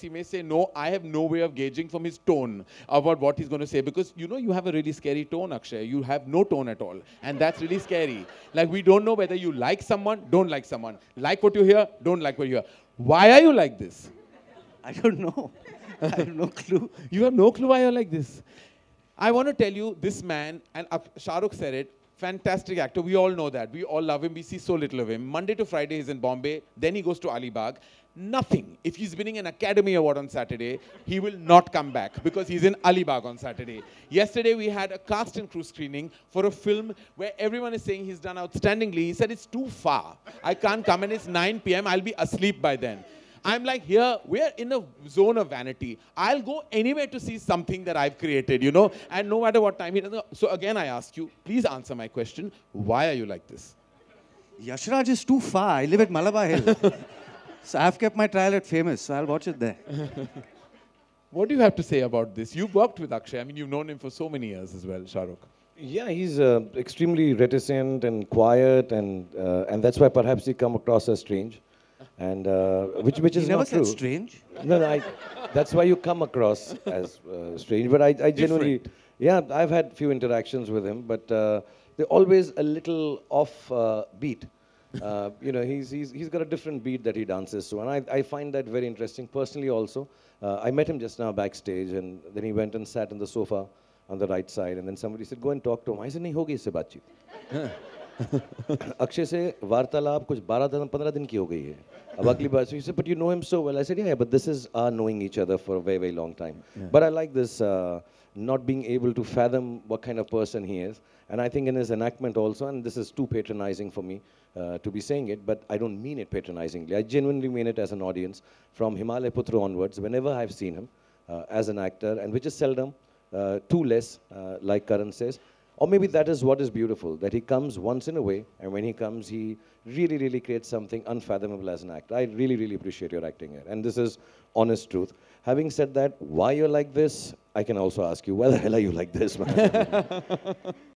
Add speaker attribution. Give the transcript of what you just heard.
Speaker 1: he may say no, I have no way of gauging from his tone about what he's going to say. Because you know, you have a really scary tone, Akshay. You have no tone at all. And that's really scary. Like, we don't know whether you like someone, don't like someone. Like what you hear, don't like what you hear. Why are you like this? I don't know. I have no clue. You have no clue why you're like this. I want to tell you, this man, and Shahrukh said it, fantastic actor. We all know that. We all love him. We see so little of him. Monday to Friday, he's in Bombay. Then he goes to Alibag. Nothing. If he's winning an Academy Award on Saturday, he will not come back because he's in Alibag on Saturday. Yesterday, we had a cast and crew screening for a film where everyone is saying he's done outstandingly. He said, It's too far. I can't come and it's 9 p.m. I'll be asleep by then. I'm like, here, we're in a zone of vanity. I'll go anywhere to see something that I've created, you know, and no matter what time he doesn't. So again, I ask you, please answer my question. Why are you like this? Yashraj is too far. I live at Malabar Hill. So I've kept my trial at famous, so I'll watch it there. what do you have to say about this? You've worked with Akshay. I mean, you've known him for so many years as well, Shahrukh.
Speaker 2: Yeah, he's uh, extremely reticent and quiet, and uh, and that's why perhaps he come across as strange, and uh, which which he is never not said true. strange. No, no, I, that's why you come across as uh, strange. But I, I genuinely, yeah, I've had few interactions with him, but uh, they're always a little off uh, beat. Uh, you know, he's, he's, he's got a different beat that he dances to, and I, I find that very interesting personally also. Uh, I met him just now backstage, and then he went and sat on the sofa on the right side, and then somebody said, go and talk to him. I said, nahi hogi bachi. Akshay से वार्तालाप कुछ बारह दिन पंद्रह दिन की हो गई है अब अगली बार से but you know him so well I said yeah but this is are knowing each other for very very long time but I like this not being able to fathom what kind of person he is and I think in is enactment also and this is too patronizing for me to be saying it but I don't mean it patronizingly I genuinely mean it as an audience from Himalay Putra onwards whenever I have seen him as an actor and which is seldom too less like Karan Or maybe that is what is beautiful, that he comes once in a way, and when he comes, he really, really creates something unfathomable as an actor. I really, really appreciate your acting here. And this is honest truth. Having said that, why you're like this, I can also ask you, why the hell are you like this, man?